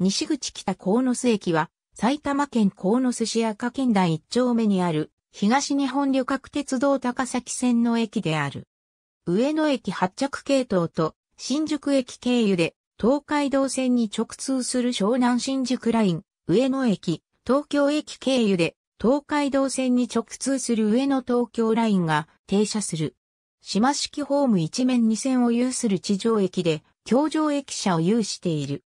西口北鴻巣駅は、埼玉県鴻巣市赤県台一丁目にある、東日本旅客鉄道高崎線の駅である。上野駅発着系統と、新宿駅経由で、東海道線に直通する湘南新宿ライン、上野駅、東京駅経由で、東海道線に直通する上野東京ラインが停車する。島式ホーム一面二線を有する地上駅で、京上駅舎を有している。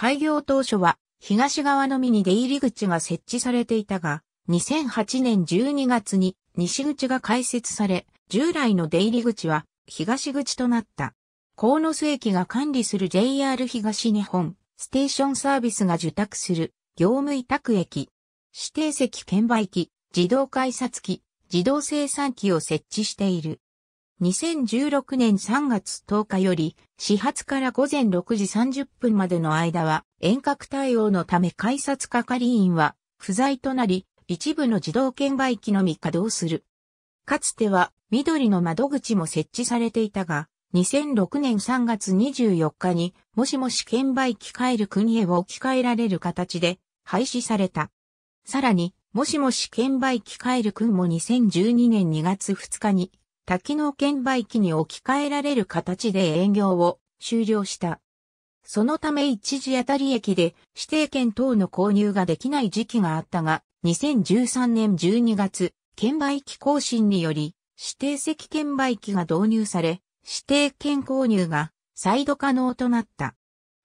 開業当初は東側のみに出入り口が設置されていたが、2008年12月に西口が開設され、従来の出入り口は東口となった。鴻巣駅が管理する JR 東日本ステーションサービスが受託する業務委託駅、指定席券売機、自動改札機、自動生産機を設置している。2016年3月10日より、始発から午前6時30分までの間は、遠隔対応のため改札係員は不在となり、一部の自動券売機のみ稼働する。かつては、緑の窓口も設置されていたが、2006年3月24日に、もしもし券売機帰る国へを置き換えられる形で、廃止された。さらに、もしもし券売機帰る君も2012年2月2日に、多機能券売機に置き換えられる形で営業を終了した。そのため一時当たり駅で指定券等の購入ができない時期があったが、2013年12月、券売機更新により、指定席券売機が導入され、指定券購入が再度可能となった。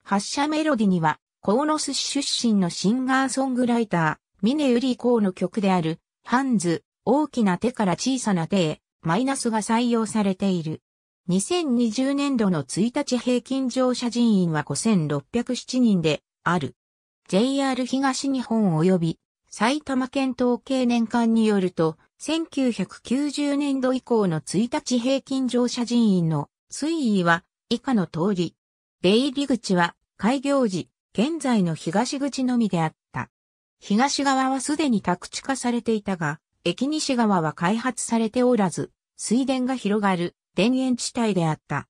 発車メロディには、鴻巣市出身のシンガーソングライター、峰由コーの曲である、ハンズ、大きな手から小さな手へ、マイナスが採用されている。2020年度の1日平均乗車人員は5607人である。JR 東日本及び埼玉県統計年間によると、1990年度以降の1日平均乗車人員の推移は以下の通り、出入り口は開業時、現在の東口のみであった。東側はすでに宅地化されていたが、駅西側は開発されておらず、水田が広がる田園地帯であった。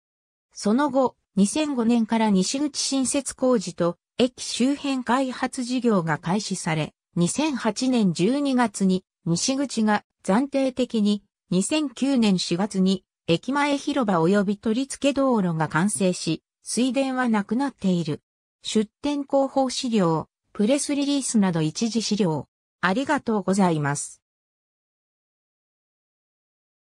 その後、2005年から西口新設工事と駅周辺開発事業が開始され、2008年12月に西口が暫定的に2009年4月に駅前広場及び取り付け道路が完成し、水田はなくなっている。出店広報資料、プレスリリースなど一時資料。ありがとうございます。